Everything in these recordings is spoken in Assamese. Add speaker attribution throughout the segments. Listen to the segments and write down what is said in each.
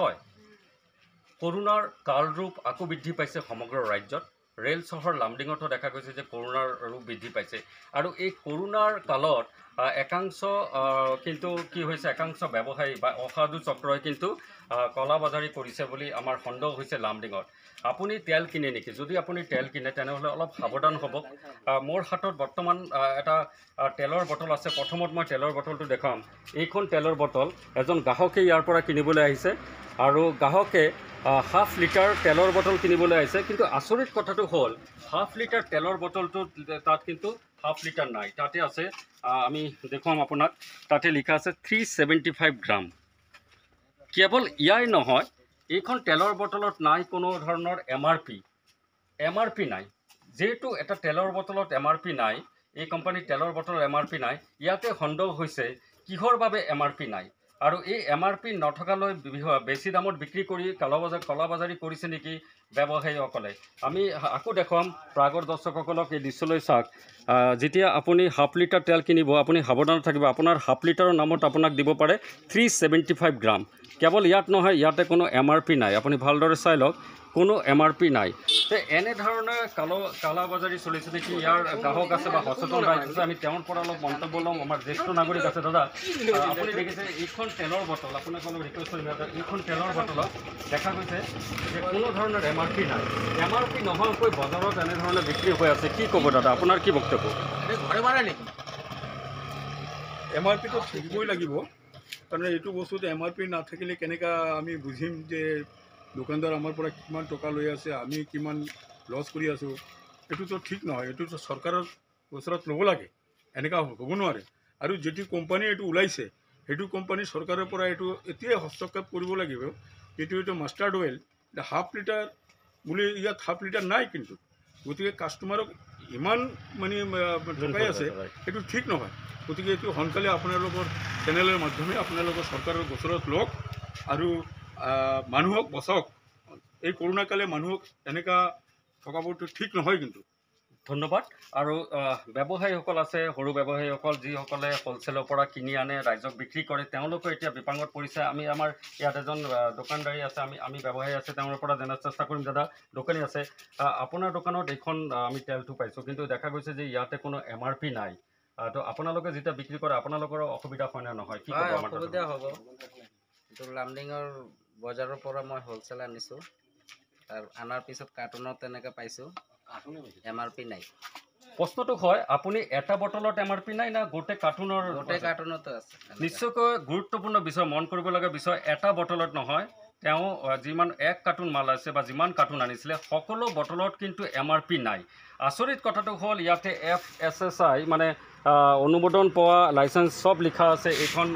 Speaker 1: হয় কৰোণাৰ কালৰূপ আকৌ বৃদ্ধি পাইছে সমগ্ৰ ৰাজ্যত ৰেল চহৰ লামডিঙতো দেখা গৈছে যে কৰোণাৰ ৰূপ বৃদ্ধি পাইছে আৰু এই কৰোণাৰ কালত একাংশ কিন্তু কি হৈছে একাংশ ব্যৱসায়ী বা অসাধু চক্ৰই কিন্তু কলা বজাৰী কৰিছে বুলি আমাৰ সন্দেহ হৈছে লামডিঙত আপুনি তেল কিনে নেকি যদি আপুনি তেল কিনে তেনেহ'লে অলপ সাৱধান হ'ব মোৰ হাতত বৰ্তমান এটা তেলৰ বটল আছে প্ৰথমত মই তেলৰ বটলটো দেখাম এইখন তেলৰ বটল এজন গ্ৰাহকে ইয়াৰ পৰা কিনিবলৈ আহিছে আৰু গ্ৰাহকে হাফ লিটাৰ তেলৰ বটল কিনিবলৈ আহিছে কিন্তু আচৰিত কথাটো হ'ল হাফ লিটাৰ তেলৰ বটলটো তাত কিন্তু হাফ লিটার নাই তাতে আছে আমি দেখাম আপনার তাতে লিখা আছে থ্রি সেভেন্টি ফাইভ গ্রাম কেবল ইয়াই নহয় এইখন তেলর বটলত নাই কোনো ধরনের M R P M R P নাই যেহেতু একটা তেলর বটলত এম আর পি নাই এই কোম্পানির তেলর বটল এম আর পি নাই ইয়াতে সন্দেহ হয়েছে কিহর বাবে এম আর পি নাই আর এই এম আর পি নথকাল বেশি দামত বিক্রি করে কালবাজার কলাবাজারি করেছে নাকি ব্যবসায়ী অকলে আমি আকু দেখাম প্রাগর দর্শকসল এই দৃশ্যলে চাক যেতিয়া আপুনি হাফ লিটাৰ তেল কিনিব আপুনি সাৱধানত থাকিব আপোনাৰ হাফ লিটাৰৰ নামত আপোনাক দিব পাৰে থ্ৰী ছেভেণ্টি ফাইভ গ্ৰাম কেৱল ইয়াত নহয় ইয়াতে কোনো এম আৰ পি নাই আপুনি ভালদৰে চাই লওক কোনো এম আৰ পি নাই এনেধৰণে কালো কালাবাজাৰী চলিছে নেকি ইয়াৰ গ্ৰাহক আছে বা সচেতন আছে আমি তেওঁৰ পৰা অলপ মন্তব্য লওঁ আমাৰ জ্যেষ্ঠ নাগৰিক আছে দাদা আপুনি দেখিছে এইখন তেলৰ বটল আপোনাক অলপ ৰিকুৱেষ্ট কৰিম এইখন তেলৰ বটলত দেখা গৈছে যে কোনো ধৰণৰ এম আৰ পি নাই এম আৰ পি নোহোৱাকৈ বজাৰত এনেধৰণে বিক্ৰী হৈ আছে কি ক'ব দাদা আপোনাৰ কি বক্তব্য
Speaker 2: যাব ঘৰে মানে নেকি এম আৰ পিটো থাকিবই লাগিব কাৰণ এইটো বস্তুটো এম আৰ পি নাথাকিলে কেনেকৈ আমি বুজিম যে দোকানদাৰ আমাৰ পৰা কিমান টকা লৈ আছে আমি কিমান লছ কৰি আছোঁ এইটোতো ঠিক নহয় এইটোতো চৰকাৰৰ ওচৰত ল'ব লাগে এনেকুৱা হ'ব নোৱাৰে আৰু যিটো কোম্পানী এইটো ওলাইছে সেইটো কোম্পানী চৰকাৰৰ পৰা এইটো এতিয়াই হস্তক্ষেপ কৰিব লাগিব এইটো এইটো মাষ্টাৰ্ড অইল হাফ লিটাৰ বুলি ইয়াত হাফ লিটাৰ নাই কিন্তু গতিকে কাষ্টমাৰক ইমান মানে ঢুকাই আছে সেইটো ঠিক নহয় গতিকে এইটো সোনকালে আপোনালোকৰ চেনেলৰ মাধ্যমে আপোনালোকৰ চৰকাৰৰ গোচৰত লওক আৰু মানুহক বচাওক এই কৰোণা কালে মানুহক এনেকুৱা থকাবোৰটো
Speaker 1: ঠিক নহয় কিন্তু ধন্যবাদ আৰু ব্যৱসায়ীসকল আছে সৰু ব্যৱসায়ীসকল যিসকলে হ'লচেলৰ পৰা কিনি আনে ৰাইজক বিক্ৰী কৰে তেওঁলোকো এতিয়া বিপাঙত পৰিছে আমি আমাৰ ইয়াত এজন দোকানদাৰী আছে আমি আমি ব্যৱসায়ী আছে তেওঁৰ পৰা জনাৰ চেষ্টা কৰিম দাদা দোকানী আছে আপোনাৰ দোকানত এইখন আমি তেলটো পাইছোঁ কিন্তু দেখা গৈছে যে ইয়াতে কোনো এম আৰ পি নাই তো আপোনালোকে যেতিয়া বিক্ৰী কৰে আপোনালোকৰ অসুবিধা হয় নে নহয় কি হ'ব লামডিঙৰ বজাৰৰ পৰা মই হ'লচেল আনিছোঁ আৰু অনাৰ পিছত কাৰ্টুনত তেনেকৈ পাইছোঁ প্ৰশ্নটো হয় আপুনি এটা বটলত এম আৰ পি নাই না গোটেই কাৰ্টুনৰ গোটে কাৰ্টুনত আছে নিশ্চয়কৈ গুৰুত্বপূৰ্ণ বিষয় মন কৰিব লগা বিষয় এটা বটলত নহয় তেওঁ যিমান এক কাৰ্টুন মাল আছে বা যিমান কাৰ্টুন আনিছিলে সকলো বটলত কিন্তু এম আৰ পি নাই আচৰিত কথাটো হ'ল ইয়াতে এফ এছ এছ আই মানে অনুমোদন পোৱা লাইচেঞ্চ সব লিখা আছে এইখন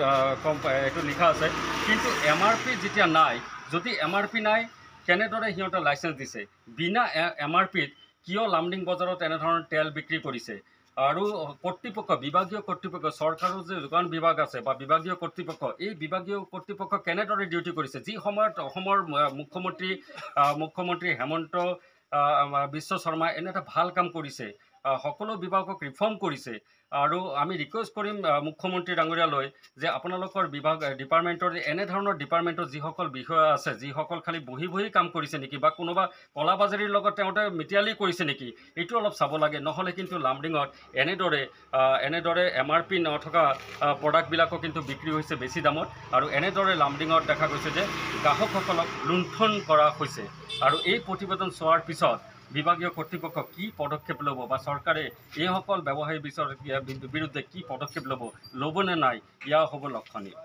Speaker 1: এইটো লিখা আছে কিন্তু এম আৰ পি যেতিয়া নাই যদি এম আৰ পি নাই কেনেদৰে সিহঁতে লাইচেঞ্চ দিছে বিনা এম আৰ পিত কিয় লামডিং বজাৰত এনেধৰণৰ তেল বিক্ৰী কৰিছে আৰু কৰ্তৃপক্ষ বিভাগীয় কৰ্তৃপক্ষ চৰকাৰৰ যে যোগান বিভাগ আছে বা বিভাগীয় কৰ্তৃপক্ষ এই বিভাগীয় কৰ্তৃপক্ষ কেনেদৰে ডিউটি কৰিছে যি সময়ত অসমৰ মুখ্যমন্ত্ৰী মুখ্যমন্ত্ৰী হেমন্ত বিশ্ব শৰ্মাই এনে এটা ভাল কাম কৰিছে সকলো বিভাগক ৰিফৰ্ম কৰিছে আৰু আমি ৰিকুৱেষ্ট কৰিম মুখ্যমন্ত্ৰী ডাঙৰীয়ালৈ যে আপোনালোকৰ বিভাগ ডিপাৰ্টমেণ্টৰ এনে ধৰণৰ ডিপাৰ্টমেণ্টৰ যিসকল বিষয়া আছে যিসকল খালি বহি বহি কাম কৰিছে নেকি বা কোনোবা কলাবাজাৰিৰ লগত তেওঁতে মিটিয়ালি কৰিছে নেকি এইটো অলপ চাব লাগে নহলে কিন্তু লামডিঙত এনেদৰে এনেদৰে এম আৰ পি নথকা প্ৰডাক্টবিলাকো কিন্তু বিক্ৰী হৈছে বেছি দামত আৰু এনেদৰে লামডিঙত দেখা গৈছে যে গ্ৰাহকসকলক লুণ্ঠন কৰা হৈছে আৰু এই প্ৰতিবেদন চোৱাৰ পিছত বিভাগীয় কর্তৃপক্ষ কি পদক্ষেপ লব বা সরকারে এই সকল ব্যবসায়ী বিষয় বিরুদ্ধে কি পদক্ষেপ লব লবনে নাই ইয়া হব লক্ষণীয়